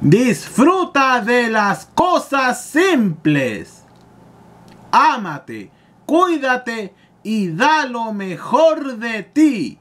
Disfruta de las cosas simples. Ámate, cuídate y da lo mejor de ti.